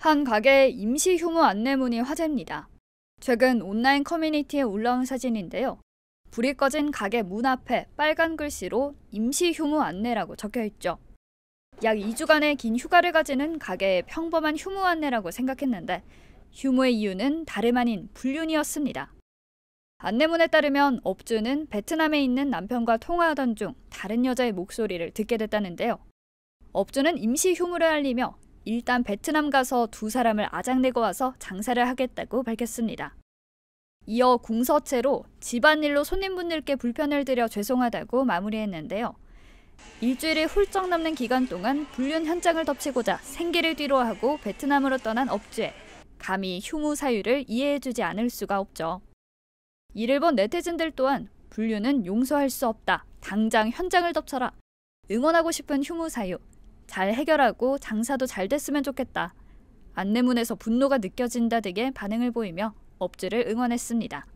한 가게의 임시 휴무 안내문이 화제입니다. 최근 온라인 커뮤니티에 올라온 사진인데요. 불이 꺼진 가게 문 앞에 빨간 글씨로 임시 휴무 안내라고 적혀 있죠. 약 2주간의 긴 휴가를 가지는 가게의 평범한 휴무 안내라고 생각했는데 휴무의 이유는 다름 아닌 불륜이었습니다. 안내문에 따르면 업주는 베트남에 있는 남편과 통화하던 중 다른 여자의 목소리를 듣게 됐다는데요. 업주는 임시 휴무를 알리며 일단 베트남 가서 두 사람을 아작내고 와서 장사를 하겠다고 밝혔습니다. 이어 궁서체로 집안일로 손님분들께 불편을 드려 죄송하다고 마무리했는데요. 일주일이 훌쩍 넘는 기간 동안 불륜 현장을 덮치고자 생계를 뒤로하고 베트남으로 떠난 업주에 감히 휴무 사유를 이해해주지 않을 수가 없죠. 이를 본 네티즌들 또한 불륜은 용서할 수 없다. 당장 현장을 덮쳐라. 응원하고 싶은 휴무 사유, 잘 해결하고 장사도 잘 됐으면 좋겠다. 안내문에서 분노가 느껴진다 등의 반응을 보이며 업주를 응원했습니다.